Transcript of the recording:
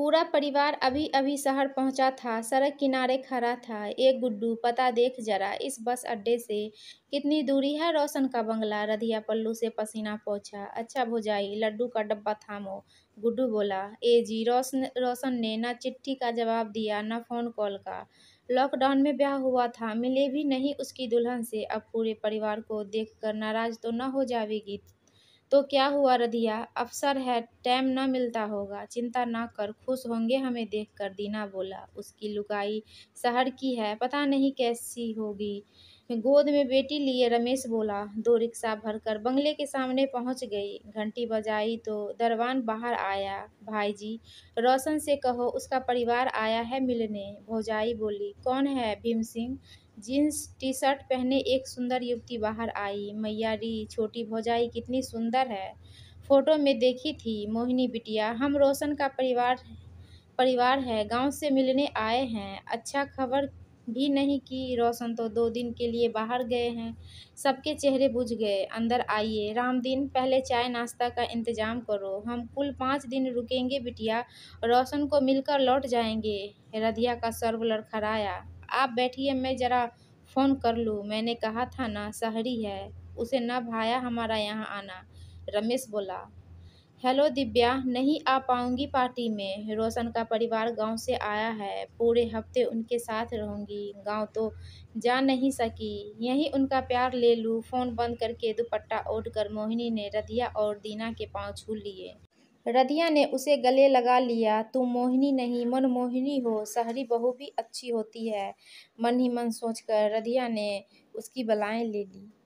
पूरा परिवार अभी अभी शहर पहुंचा था सड़क किनारे खड़ा था एक गुड्डू पता देख जरा इस बस अड्डे से कितनी दूरी है रोशन का बंगला रधिया पल्लू से पसीना पोछा अच्छा भुजाई लड्डू का डब्बा थामो गुड्डू बोला ए जी रोशन रोशन ने ना चिट्ठी का जवाब दिया ना फ़ोन कॉल का लॉकडाउन में ब्याह हुआ था मिले भी नहीं उसकी दुल्हन से अब पूरे परिवार को देख नाराज तो न हो जाएगी तो क्या हुआ रधिया अफसर है टैम ना मिलता होगा चिंता ना कर खुश होंगे हमें देखकर दीना बोला उसकी लुगाई शहर की है पता नहीं कैसी होगी गोद में बेटी लिए रमेश बोला दो रिक्शा भरकर बंगले के सामने पहुंच गई घंटी बजाई तो दरवान बाहर आया भाई जी रोशन से कहो उसका परिवार आया है मिलने भौजाई बोली कौन है Bhim Singh jeans T shirt पहने एक सुंदर युवती बाहर आई मैयारी छोटी भौजाई कितनी सुंदर है फोटो में देखी थी मोहिनी बिटिया हम रोशन का परिवार परिवार है गांव से मिलने आए हैं अच्छा खबर भी नहीं की रोशन तो दो दिन के लिए बाहर गए हैं सबके चेहरे बुझ गए अंदर आइए राम दिन पहले चाय नाश्ता का इंतज़ाम करो हम कुल पाँच दिन रुकेंगे बिटिया रोशन को मिलकर लौट जाएंगे रधिया का सर्व लड़खड़ाया आप बैठिए मैं ज़रा फ़ोन कर लूँ मैंने कहा था ना शहरी है उसे न भाया हमारा यहाँ आना रमेश बोला हेलो दिव्या नहीं आ पाऊंगी पार्टी में रोशन का परिवार गांव से आया है पूरे हफ्ते उनके साथ रहूंगी गांव तो जा नहीं सकी यहीं उनका प्यार ले लूँ फ़ोन बंद करके दुपट्टा कर मोहिनी ने रधिया और दीना के पांव छू लिए रधिया ने उसे गले लगा लिया तुम मोहिनी नहीं मन मोहिनी हो शहरी बहू भी अच्छी होती है मन ही मन सोचकर रधिया ने उसकी बलाएँ ले ली